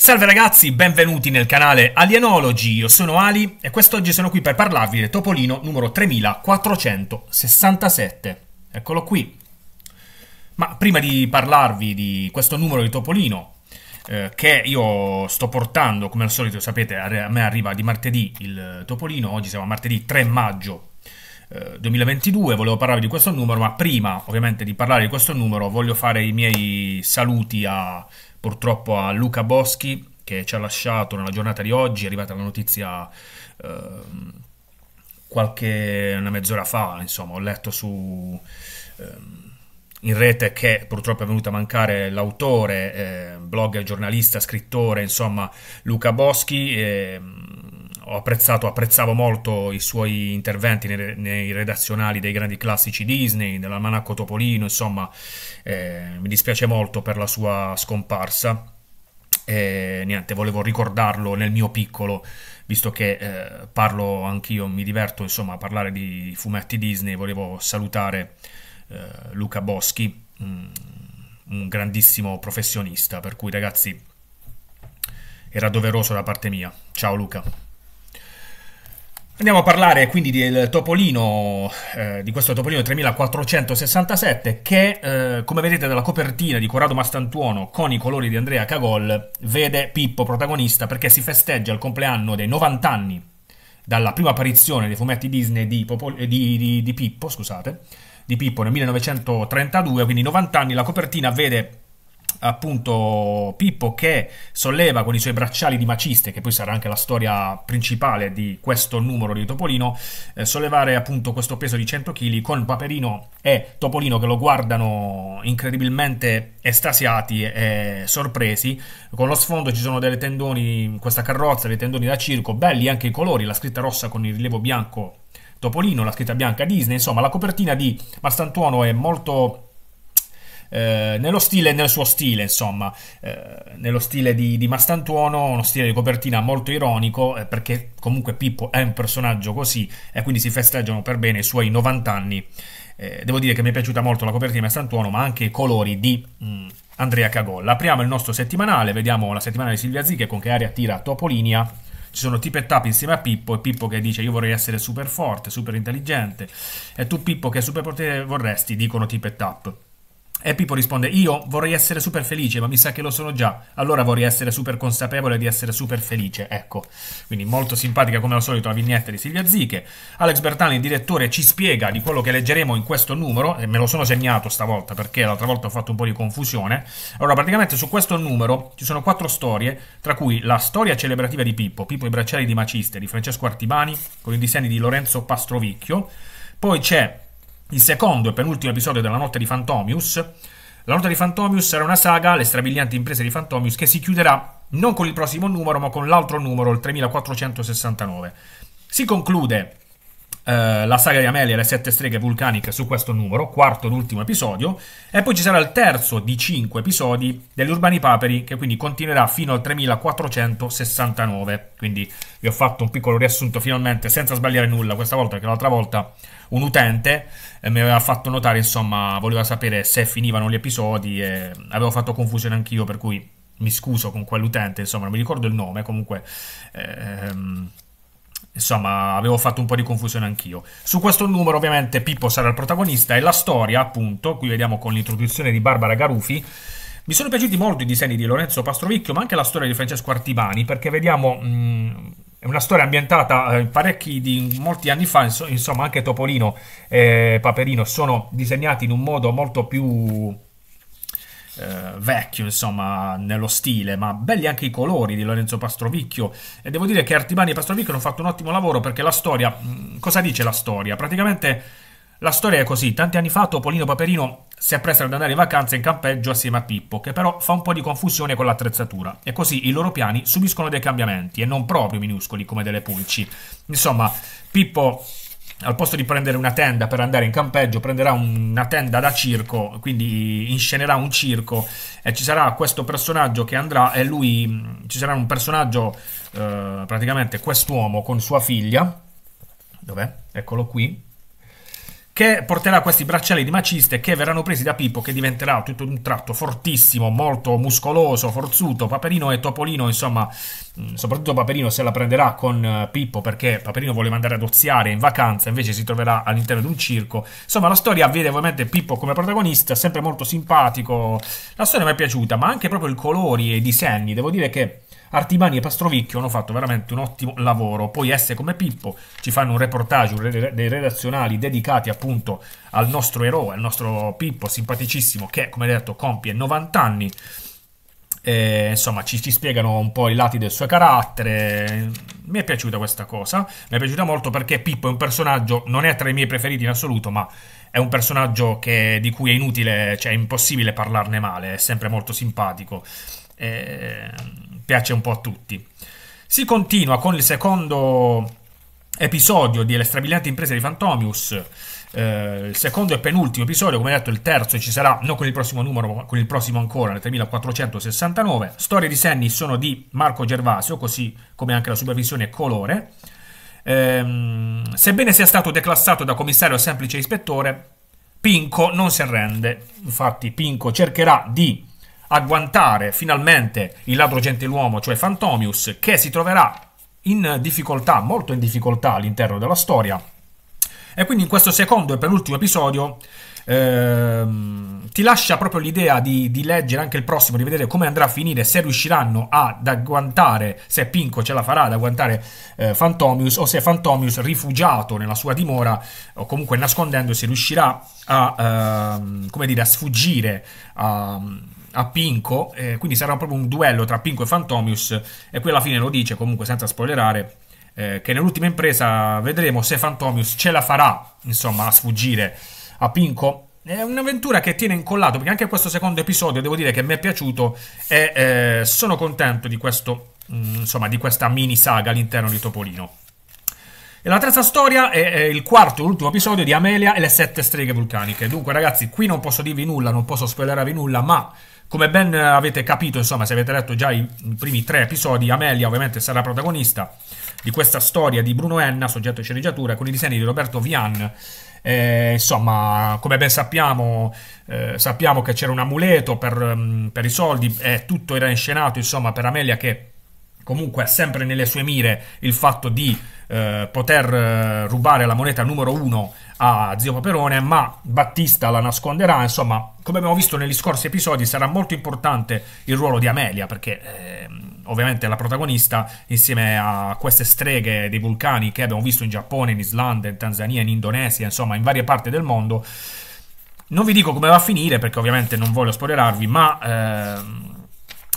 Salve ragazzi, benvenuti nel canale Alienology, io sono Ali e quest'oggi sono qui per parlarvi del topolino numero 3467. Eccolo qui. Ma prima di parlarvi di questo numero di topolino, eh, che io sto portando, come al solito sapete, a me arriva di martedì il topolino, oggi siamo a martedì 3 maggio 2022, eh, volevo parlare di questo numero, ma prima ovviamente di parlare di questo numero voglio fare i miei saluti a, purtroppo a Luca Boschi che ci ha lasciato nella giornata di oggi, è arrivata la notizia eh, qualche una mezz'ora fa, insomma ho letto su... Eh, in rete che purtroppo è venuto a mancare l'autore, eh, blogger, giornalista, scrittore, insomma Luca Boschi. Eh, ho apprezzato, apprezzavo molto i suoi interventi nei, nei redazionali dei grandi classici Disney, dell'Almanacco Topolino, insomma, eh, mi dispiace molto per la sua scomparsa. E niente, volevo ricordarlo nel mio piccolo, visto che eh, parlo anch'io, mi diverto insomma a parlare di fumetti Disney, volevo salutare eh, Luca Boschi, un, mm, un grandissimo professionista, per cui ragazzi era doveroso da parte mia. Ciao Luca. Andiamo a parlare quindi del topolino, eh, di questo topolino 3467 che, eh, come vedete dalla copertina di Corrado Mastantuono con i colori di Andrea Cagol, vede Pippo protagonista perché si festeggia il compleanno dei 90 anni dalla prima apparizione dei fumetti Disney di, Popol- eh, di, di, di Pippo, scusate, di Pippo nel 1932, quindi 90 anni, la copertina vede appunto Pippo che solleva con i suoi bracciali di maciste, che poi sarà anche la storia principale di questo numero di Topolino, eh, sollevare appunto questo peso di 100 kg con Paperino e Topolino che lo guardano incredibilmente estasiati e sorpresi. Con lo sfondo ci sono delle tendoni, questa carrozza, dei tendoni da circo, belli anche i colori, la scritta rossa con il rilievo bianco Topolino, la scritta bianca Disney, insomma la copertina di Mastantuono è molto eh, nello stile, nel suo stile, insomma, eh, nello stile di, di, Mastantuono, uno stile di copertina molto ironico, eh, perché comunque Pippo è un personaggio così e quindi si festeggiano per bene i suoi 90 anni. Eh, devo dire che mi è piaciuta molto la copertina di Mastantuono, ma anche i colori di... Mh, mm, Andrea Cagolla. Apriamo il nostro settimanale, vediamo la settimana di Silvia Ziche con che aria tira a Topolinia. Ci sono Tip e Tap insieme a Pippo e Pippo che dice io vorrei essere super forte, super intelligente e tu Pippo che super potere vorresti, dicono Tip e Tap. E Pippo risponde, io vorrei essere super felice, ma mi sa che lo sono già, allora vorrei essere super consapevole di essere super felice, ecco. Quindi molto simpatica come al solito la vignetta di Silvia Ziche. Alex Bertani, il direttore, ci spiega di quello che leggeremo in questo numero, e me lo sono segnato stavolta perché l'altra volta ho fatto un po' di confusione. Allora, praticamente su questo numero ci sono quattro storie, tra cui la storia celebrativa di Pippo, Pippo i bracciali di Maciste, di Francesco Artibani, con i disegni di Lorenzo Pastrovicchio, poi c'è il secondo e penultimo episodio della notte di Fantomius. La notte di Fantomius sarà una saga, le strabilianti imprese di Fantomius, che si chiuderà non con il prossimo numero, ma con l'altro numero, il 3469. Si conclude eh, la saga di Amelia, e le sette streghe vulcaniche su questo numero, quarto ed ultimo episodio, e poi ci sarà il terzo di cinque episodi degli Urbani Paperi, che quindi continuerà fino al 3469. Quindi vi ho fatto un piccolo riassunto finalmente, senza sbagliare nulla questa volta, perché l'altra volta un utente eh, mi aveva fatto notare, insomma, voleva sapere se finivano gli episodi e avevo fatto confusione anch'io, per cui mi scuso con quell'utente, insomma, non mi ricordo il nome, comunque... Ehm Insomma, avevo fatto un po' di confusione anch'io. Su questo numero, ovviamente, Pippo sarà il protagonista e la storia, appunto, qui vediamo con l'introduzione di Barbara Garufi. Mi sono piaciuti molto i disegni di Lorenzo Pastrovicchio, ma anche la storia di Francesco Artibani, perché vediamo... Mh, mm, è una storia ambientata eh, parecchi di molti anni fa, insomma anche Topolino e Paperino sono disegnati in un modo molto più eh, vecchio, insomma, nello stile, ma belli anche i colori di Lorenzo Pastrovicchio. E devo dire che Artimani e Pastrovicchio hanno fatto un ottimo lavoro perché la storia. Mh, mm, cosa dice la storia? Praticamente la storia è così: tanti anni fa Topolino Paperino si appresta ad andare in vacanza in campeggio assieme a Pippo, che però fa un po' di confusione con l'attrezzatura, e così i loro piani subiscono dei cambiamenti, e non proprio minuscoli come delle pulci. Insomma, Pippo al posto di prendere una tenda per andare in campeggio, prenderà una tenda da circo, quindi inscenerà un circo e ci sarà questo personaggio che andrà e lui ci sarà un personaggio eh, praticamente quest'uomo con sua figlia. Dov'è? Eccolo qui che porterà questi bracciali di maciste che verranno presi da Pippo che diventerà tutto un tratto fortissimo, molto muscoloso, forzuto, Paperino e Topolino insomma, mm, soprattutto Paperino se la prenderà con eh, Pippo perché Paperino voleva andare ad oziare in vacanza, invece si troverà all'interno di un circo, insomma la storia vede ovviamente Pippo come protagonista, sempre molto simpatico, la storia mi è piaciuta ma anche proprio i colori e i disegni, devo dire che Artimani e Pastrovicchio hanno fatto veramente un ottimo lavoro. Poi esse come Pippo ci fanno un reportage, dei redazionali dedicati appunto al nostro eroe, al nostro Pippo simpaticissimo che come detto compie 90 anni. E, insomma, ci, ci, spiegano un po' i lati del suo carattere. Mi è piaciuta questa cosa. Mi è piaciuta molto perché Pippo è un personaggio, non è tra i miei preferiti in assoluto, ma è un personaggio che, di cui è inutile, cioè è impossibile parlarne male. È sempre molto simpatico. Ehm piace un po' a tutti. Si continua con il secondo episodio delle strabilianti imprese di Fantomius. Eh, il secondo e penultimo episodio, come detto, il terzo ci sarà non con il prossimo numero, ma con il prossimo ancora, nel 3469. Storie di Senni sono di Marco Gervasio, così come anche la supervisione e colore. Eh, sebbene sia stato declassato da commissario a semplice ispettore, Pinco non si arrende. Infatti, Pinco cercherà di agguantare finalmente il ladro gentiluomo, cioè Fantomius, che si troverà in difficoltà, molto in difficoltà all'interno della storia. E quindi in questo secondo e penultimo episodio ehm, ti lascia proprio l'idea di, di, leggere anche il prossimo, di vedere come andrà a finire, se riusciranno ad agguantare, se Pinco ce la farà ad agguantare eh, Fantomius o se Fantomius rifugiato nella sua dimora o comunque nascondendosi riuscirà a, ehm, dire, a sfuggire a a Pinco, eh, quindi sarà proprio un duello tra Pinco e Fantomius e qui alla fine lo dice comunque senza spoilerare eh, che nell'ultima impresa vedremo se Fantomius ce la farà insomma a sfuggire a Pinco. È un'avventura che tiene incollato perché anche questo secondo episodio devo dire che mi è piaciuto e eh, sono contento di, questo, mh, mm, insomma, di questa mini saga all'interno di Topolino. E la terza storia è, è il quarto e ultimo episodio di Amelia e le sette streghe vulcaniche. Dunque, ragazzi, qui non posso dirvi nulla, non posso spoilerarvi nulla, ma come ben eh, avete capito, insomma, se avete letto già i, primi tre episodi, Amelia ovviamente sarà protagonista di questa storia di Bruno Enna, soggetto e sceneggiatura, con i disegni di Roberto Vian. Eh, insomma, come ben sappiamo, eh, sappiamo che c'era un amuleto per, mm, per, i soldi e tutto era inscenato, insomma, per Amelia che comunque ha sempre nelle sue mire il fatto di eh, poter eh, rubare la moneta numero 1 a Zio Paperone, ma Battista la nasconderà, insomma, come abbiamo visto negli scorsi episodi sarà molto importante il ruolo di Amelia, perché eh, ovviamente è la protagonista insieme a queste streghe dei vulcani che abbiamo visto in Giappone, in Islanda, in Tanzania, in Indonesia, insomma, in varie parti del mondo. Non vi dico come va a finire perché ovviamente non voglio spoilerarvi, ma... Eh,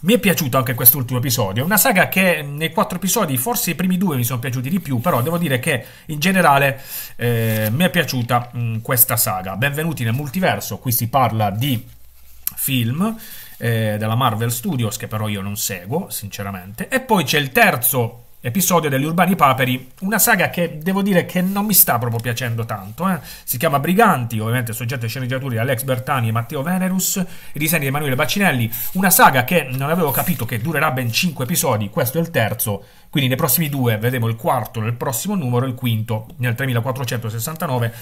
mi è piaciuto anche quest'ultimo episodio, una saga che nei quattro episodi, forse i primi due mi sono piaciuti di più, però devo dire che in generale eh, mi è piaciuta mh, mm, questa saga. Benvenuti nel multiverso, qui si parla di film eh, della Marvel Studios che però io non seguo, sinceramente. E poi c'è il terzo episodio degli Urbani Paperi, una saga che devo dire che non mi sta proprio piacendo tanto. Eh? Si chiama Briganti, ovviamente soggetto ai di Alex Bertani e Matteo Venerus, i disegni di Emanuele Baccinelli, una saga che non avevo capito che durerà ben 5 episodi, questo è il terzo, quindi nei prossimi due vedremo il quarto nel prossimo numero, il quinto nel 3469.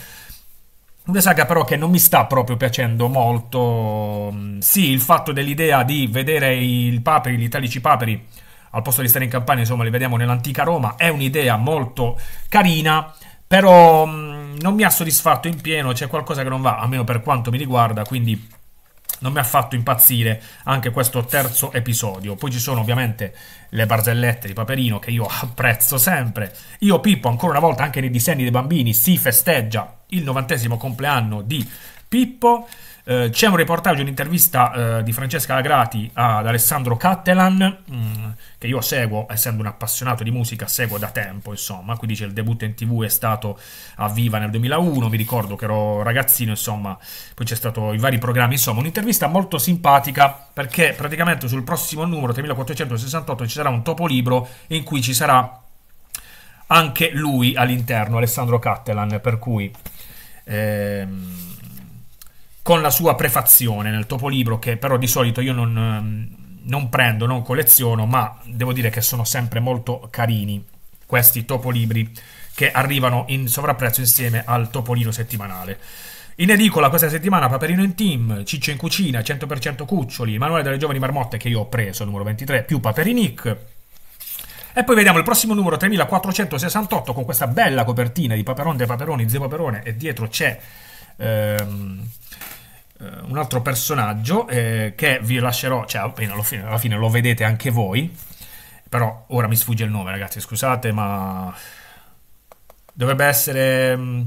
Una saga però che non mi sta proprio piacendo molto. Sì, il fatto dell'idea di vedere i paperi, gli italici paperi, al posto di stare in campagna, insomma, li vediamo nell'antica Roma. È un'idea molto carina, però mh, mm, non mi ha soddisfatto in pieno, c'è qualcosa che non va, almeno per quanto mi riguarda, quindi non mi ha fatto impazzire anche questo terzo episodio. Poi ci sono ovviamente le barzellette di Paperino che io apprezzo sempre. Io Pippo, ancora una volta, anche nei disegni dei bambini, si festeggia il novantesimo compleanno di Pippo. Eh, c'è un reportage, un'intervista eh, di Francesca Lagrati ad Alessandro Cattelan, mh, mm, che io seguo, essendo un appassionato di musica, seguo da tempo, insomma. Qui dice il debutto in tv è stato a Viva nel 2001, mi ricordo che ero ragazzino, insomma. Poi c'è stato i vari programmi, insomma. Un'intervista molto simpatica, perché praticamente sul prossimo numero, 3468, ci sarà un topolibro in cui ci sarà anche lui all'interno, Alessandro Cattelan, per cui... Ehm, con la sua prefazione nel topolibro, che però di solito io non, ehm, non prendo, non colleziono, ma devo dire che sono sempre molto carini questi topolibri che arrivano in sovrapprezzo insieme al topolino settimanale. In edicola questa settimana Paperino in Team, Ciccio in Cucina, 100% Cuccioli, Manuale delle Giovani Marmotte che io ho preso, numero 23, più Paperinic. E poi vediamo il prossimo numero 3468 con questa bella copertina di Paperon De Paperoni, Zio Paperone e dietro c'è ehm, eh, un altro personaggio eh, che vi lascerò, cioè appena fine, alla fine lo vedete anche voi, però ora mi sfugge il nome ragazzi, scusate, ma dovrebbe essere um,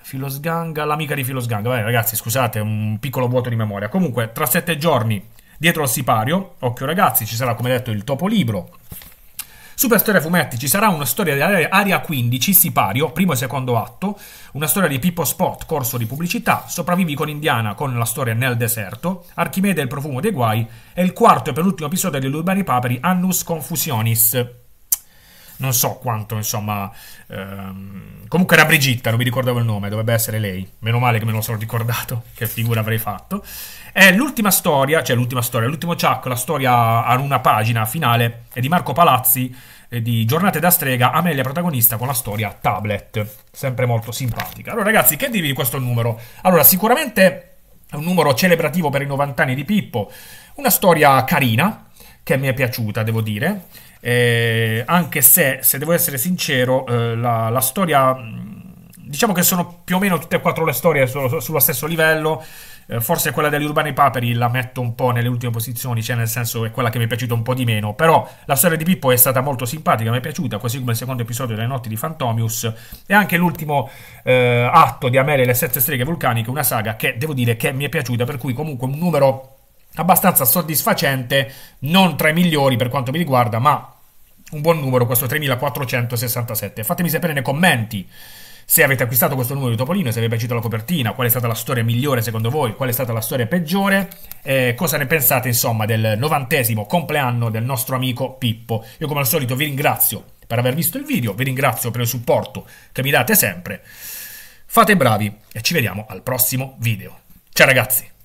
Filosganga, l'amica di Filosganga, vabbè ragazzi scusate, un piccolo vuoto di memoria. Comunque tra sette giorni dietro al sipario, occhio ragazzi, ci sarà come detto il topo libro Super Storia Fumetti, ci sarà una storia dell'area 15, Sipario, primo e secondo atto, una storia di Pippo Spot, corso di pubblicità, sopravvivi con Indiana con la storia nel deserto, Archimede e il profumo dei guai e il quarto e penultimo episodio degli Lubani Paperi, Annus Confusionis non so quanto, insomma... Ehm... Comunque era Brigitta, non mi ricordavo il nome, dovrebbe essere lei. Meno male che me lo sono ricordato, che figura avrei fatto. È l'ultima storia, cioè l'ultima storia, l'ultimo ciak, la storia a una pagina finale, è di Marco Palazzi, di Giornate da strega, Amelia protagonista con la storia tablet, sempre molto simpatica. Allora ragazzi, che dirvi di questo numero? Allora, sicuramente è un numero celebrativo per i 90 anni di Pippo, una storia carina, che mi è piaciuta, devo dire. Eh, anche se, se devo essere sincero, eh, la, la, storia. Mm, diciamo che sono più o meno tutte e quattro le storie su, sullo stesso livello. Eh, forse quella degli Urbani Paperi la metto un po' nelle ultime posizioni, cioè nel senso è quella che mi è piaciuta un po' di meno. Però la storia di Pippo è stata molto simpatica, mi è piaciuta, così come il secondo episodio delle notti di Fantomius. E anche l'ultimo eh, atto di Amelia e le sette streghe vulcaniche, una saga che devo dire che mi è piaciuta, per cui comunque un numero abbastanza soddisfacente, non tra i migliori per quanto mi riguarda, ma un buon numero questo 3467. Fatemi sapere nei commenti se avete acquistato questo numero di Topolino, se vi è piaciuta la copertina, qual è stata la storia migliore secondo voi, qual è stata la storia peggiore, eh, cosa ne pensate insomma del novantesimo compleanno del nostro amico Pippo. Io come al solito vi ringrazio per aver visto il video, vi ringrazio per il supporto che mi date sempre. Fate bravi e ci vediamo al prossimo video. Ciao ragazzi!